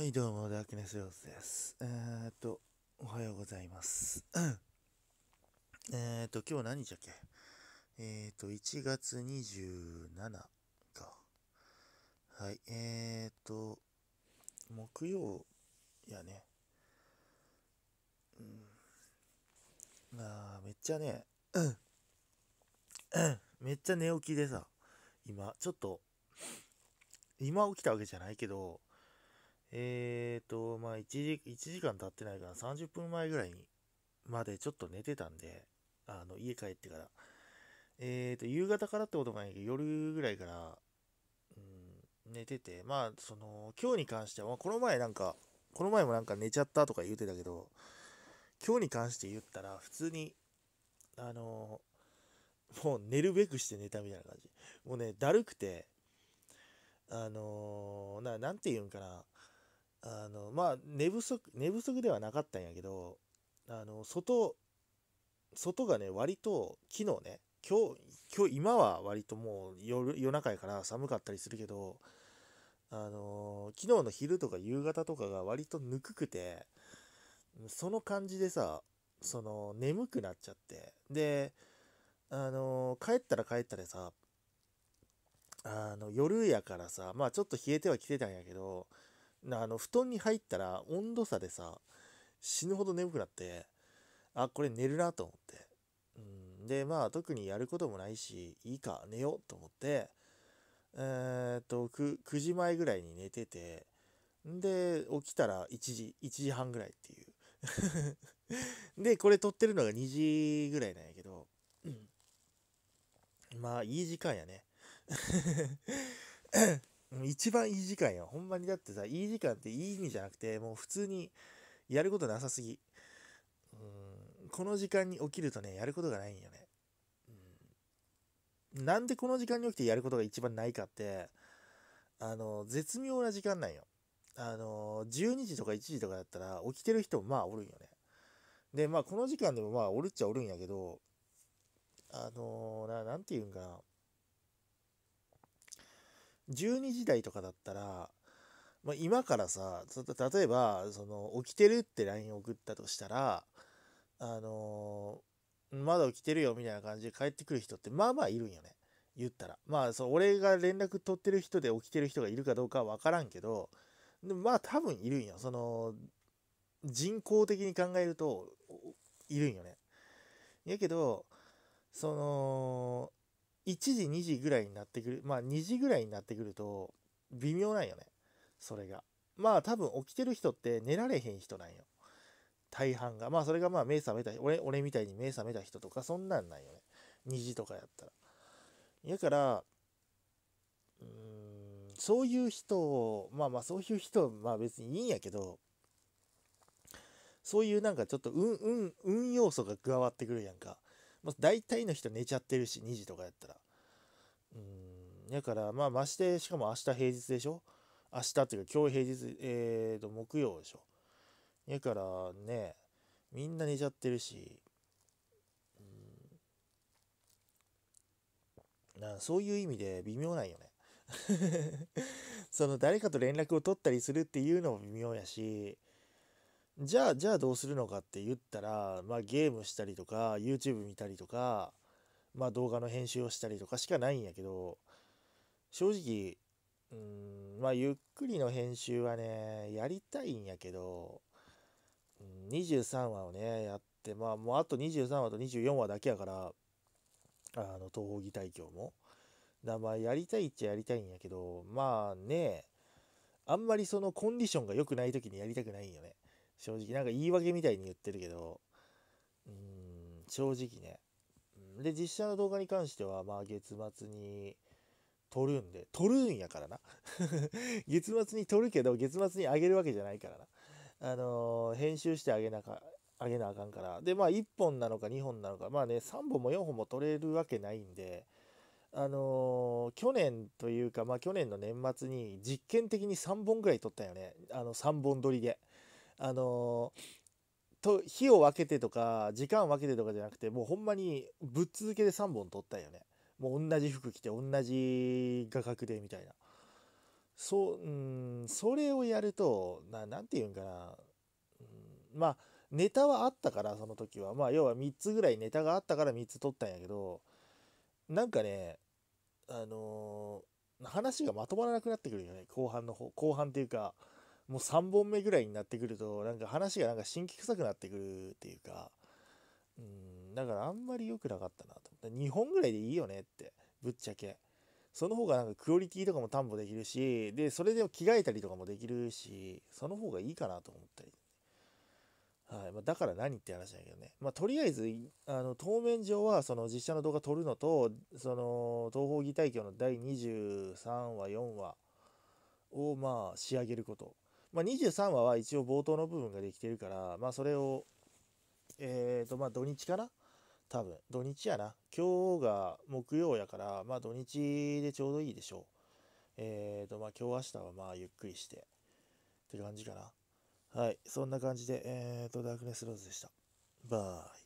はい、どうも、ダークネス様子です。えー、っと、おはようございます。えー、っと、今日何日だっけえー、っと、1月27か。はい、えー、っと、木曜やね。うん。あめっちゃね、うん。めっちゃ寝起きでさ、今、ちょっと、今起きたわけじゃないけど、えーと、まあ1時、1時間経ってないから、30分前ぐらいにまでちょっと寝てたんで、あの、家帰ってから、えーと、夕方からってことか。ないけど、夜ぐらいから、うん、寝てて、まあ、その、今日に関しては、まこの前なんか、この前もなんか寝ちゃったとか言うてたけど、今日に関して言ったら、普通に、あのもう寝るべくして寝たみたいな感じ。もうね、だるくて、あのー、な、なんて言うんかな。あのまあ寝不足寝不足ではなかったんやけどあの外外がね割と昨日ね今日今日今は割ともう夜夜中やから寒かったりするけどあの昨日の昼とか夕方とかが割とぬくくてその感じでさその眠くなっちゃってであの帰ったら帰ったでさあの夜やからさまあちょっと冷えてはきてたんやけどあの、布団に入ったら温度差でさ、死ぬほど眠くなって、あ、これ寝るなと思って。うん、で、まあ、特にやることもないし、いいか、寝ようと思って、えー、っと9、9時前ぐらいに寝てて、で、起きたら1時、1時半ぐらいっていう。で、これ撮ってるのが2時ぐらいなんやけど、うん、まあ、いい時間やね。一番いい時間よ。ほんまにだってさ、いい時間っていい意味じゃなくて、もう普通にやることなさすぎ。うん、この時間に起きるとね、やることがないんよね。うん、なんでこの時間に起きてやることが一番ないかって、あの、絶妙な時間なんよ。あの、12時とか1時とかだったら起きてる人もまあおるんよね。で、まあこの時間でもまあおるっちゃおるんやけど、あのー、な、なんて言うんかな。12時台とかだったら、まあ、今からさ例えばその起きてるって LINE 送ったとしたらあのー、まだ起きてるよみたいな感じで帰ってくる人ってまあまあいるんよね言ったらまあそう俺が連絡取ってる人で起きてる人がいるかどうかは分からんけどでまあ多分いるんよその人工的に考えるといるんよねやけどその1時2時ぐらいになってくるまあ2時ぐらいになってくると微妙なんよねそれがまあ多分起きてる人って寝られへん人なんよ大半がまあそれがまあ目覚めた俺俺みたいに目覚めた人とかそんなんなんよね2時とかやったらやからうーんそういう人をまあまあそういう人まあ別にいいんやけどそういうなんかちょっと運運運要素が加わってくるやんかまあ、大体の人寝ちゃってるし2時とかやったらうんだからまあましてしかも明日平日でしょ明日というか今日平日えーと木曜でしょやからねみんな寝ちゃってるしうなそういう意味で微妙なんよね その誰かと連絡を取ったりするっていうのも微妙やしじゃあ、じゃあどうするのかって言ったら、まあゲームしたりとか、YouTube 見たりとか、まあ動画の編集をしたりとかしかないんやけど、正直、うん、まあゆっくりの編集はね、やりたいんやけど、23話をね、やって、まあもうあと23話と24話だけやから、あの、東方議大教も。だまあやりたいっちゃやりたいんやけど、まあね、あんまりそのコンディションが良くない時にやりたくないんよね。正直なんか言い訳みたいに言ってるけどうん正直ねで実写の動画に関してはまあ月末に撮るんで撮るんやからな 月末に撮るけど月末にあげるわけじゃないからなあのー、編集してあげなかあげなあかんからでまあ1本なのか2本なのかまあね3本も4本も撮れるわけないんであのー、去年というか、まあ、去年の年末に実験的に3本ぐらい撮ったよねあの3本撮りであのと日を分けてとか時間を分けてとかじゃなくてもうほんまにぶっ続けで3本撮ったよねもう同じ服着て同じ画角でみたいなそううんそれをやると何て言うんかな、うん、まあネタはあったからその時はまあ要は3つぐらいネタがあったから3つ撮ったんやけどなんかねあのー、話がまとまらなくなってくるよね後半の方後半っていうかもう3本目ぐらいになってくるとなんか話がなんか新規臭くなってくるっていうかうんだからあんまり良くなかったなと思って2本ぐらいでいいよねってぶっちゃけその方がなんかクオリティとかも担保できるしでそれで着替えたりとかもできるしその方がいいかなと思ったり、はいまあ、だから何って話だけどね、まあ、とりあえずあの当面上はその実写の動画撮るのとその東方議大協の第23話4話をまあ仕上げることまあ、23話は一応冒頭の部分ができてるから、まあ、それを、えっ、ー、と、まあ、土日かな多分、土日やな。今日が木曜やから、まあ、土日でちょうどいいでしょう。えっ、ー、と、まあ、今日明日はまあ、ゆっくりして、って感じかな。はい、そんな感じで、えっ、ー、と、ダークネスローズでした。バイ。